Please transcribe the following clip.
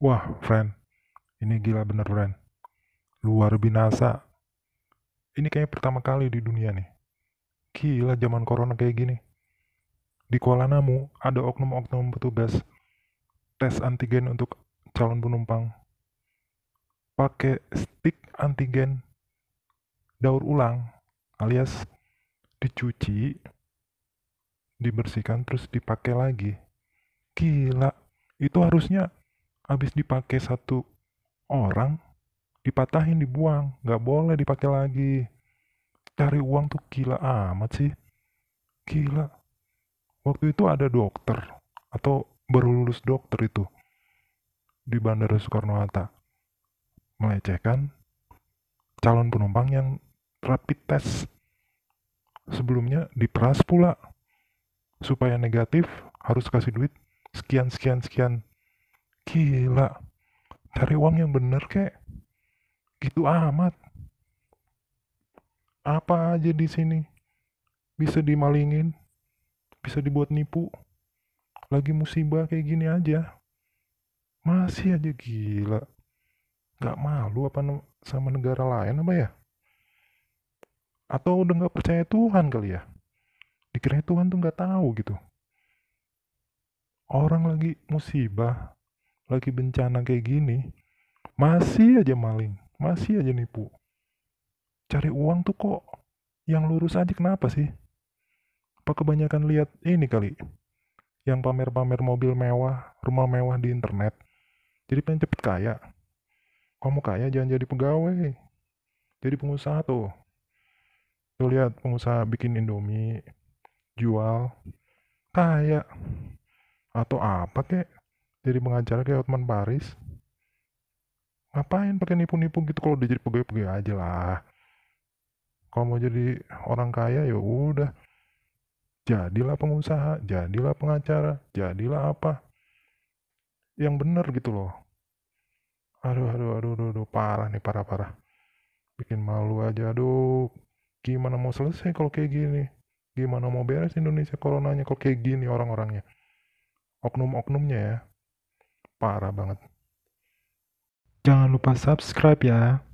Wah, friend. Ini gila bener, friend. Luar binasa. Ini kayak pertama kali di dunia nih. Gila zaman corona kayak gini. Di Kuala Namu ada oknum-oknum petugas tes antigen untuk calon penumpang. Pakai stick antigen daur ulang alias dicuci, dibersihkan terus dipakai lagi. Gila, itu harusnya habis dipakai satu orang dipatahin dibuang nggak boleh dipakai lagi cari uang tuh gila amat sih gila waktu itu ada dokter atau baru lulus dokter itu di Bandara Soekarno Hatta melecehkan calon penumpang yang rapid test sebelumnya diperas pula supaya negatif harus kasih duit sekian sekian sekian gila cari uang yang bener kek gitu amat apa aja di sini bisa dimalingin bisa dibuat nipu lagi musibah kayak gini aja masih aja gila nggak malu apa sama negara lain apa ya atau udah nggak percaya Tuhan kali ya dikira Tuhan tuh nggak tahu gitu orang lagi musibah lagi bencana kayak gini masih aja maling masih aja nipu cari uang tuh kok yang lurus aja kenapa sih apa kebanyakan lihat ini kali yang pamer-pamer mobil mewah rumah mewah di internet jadi pengen cepet kaya kamu kaya jangan jadi pegawai jadi pengusaha tuh tuh lihat pengusaha bikin indomie jual kaya atau apa kek jadi pengacara kayak Otman Paris ngapain pakai nipu-nipu gitu kalau dia jadi pegawai-pegawai aja lah kalau mau jadi orang kaya ya udah jadilah pengusaha jadilah pengacara jadilah apa yang bener gitu loh aduh aduh aduh aduh, aduh parah nih parah parah bikin malu aja aduh gimana mau selesai kalau kayak gini gimana mau beres Indonesia coronanya kalau kayak gini orang-orangnya oknum-oknumnya ya Parah banget. Jangan lupa subscribe ya.